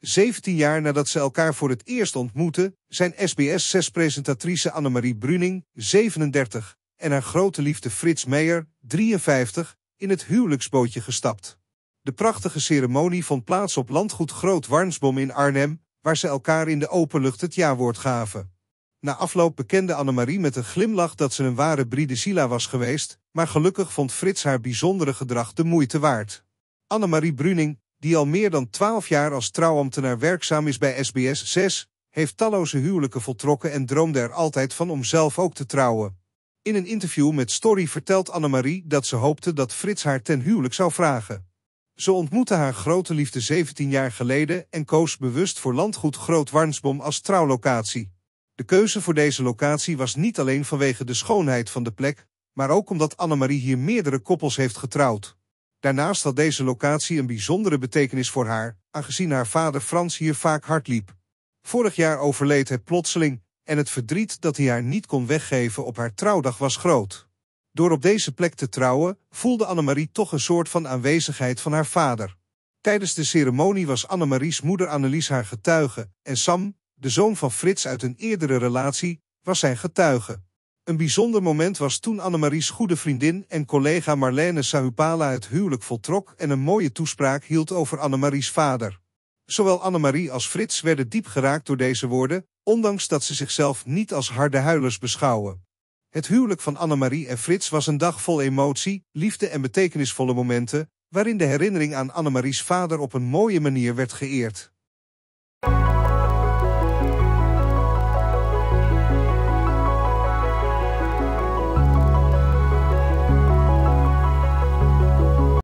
17 jaar nadat ze elkaar voor het eerst ontmoetten, zijn SBS6-presentatrice Annemarie Bruning, 37, en haar grote liefde Frits Meijer, 53, in het huwelijksbootje gestapt. De prachtige ceremonie vond plaats op landgoed Groot Warnsbom in Arnhem, waar ze elkaar in de openlucht het jawoord gaven. Na afloop bekende Annemarie met een glimlach dat ze een ware bride was geweest, maar gelukkig vond Frits haar bijzondere gedrag de moeite waard. Annemarie Bruning, die al meer dan twaalf jaar als trouwambtenaar werkzaam is bij SBS 6, heeft talloze huwelijken voltrokken en droomde er altijd van om zelf ook te trouwen. In een interview met Story vertelt Annemarie dat ze hoopte dat Frits haar ten huwelijk zou vragen. Ze ontmoette haar grote liefde 17 jaar geleden en koos bewust voor landgoed Groot Warnsbom als trouwlocatie. De keuze voor deze locatie was niet alleen vanwege de schoonheid van de plek, maar ook omdat Annemarie hier meerdere koppels heeft getrouwd. Daarnaast had deze locatie een bijzondere betekenis voor haar, aangezien haar vader Frans hier vaak hard liep. Vorig jaar overleed hij plotseling en het verdriet dat hij haar niet kon weggeven op haar trouwdag was groot. Door op deze plek te trouwen voelde Annemarie toch een soort van aanwezigheid van haar vader. Tijdens de ceremonie was Annemarie's moeder Annelies haar getuige en Sam, de zoon van Frits uit een eerdere relatie, was zijn getuige. Een bijzonder moment was toen Annemarie's goede vriendin en collega Marlene Sahupala het huwelijk voltrok en een mooie toespraak hield over Annemarie's vader. Zowel Annemarie als Frits werden diep geraakt door deze woorden, ondanks dat ze zichzelf niet als harde huilers beschouwen. Het huwelijk van Annemarie en Frits was een dag vol emotie, liefde en betekenisvolle momenten, waarin de herinnering aan Annemarie's vader op een mooie manier werd geëerd.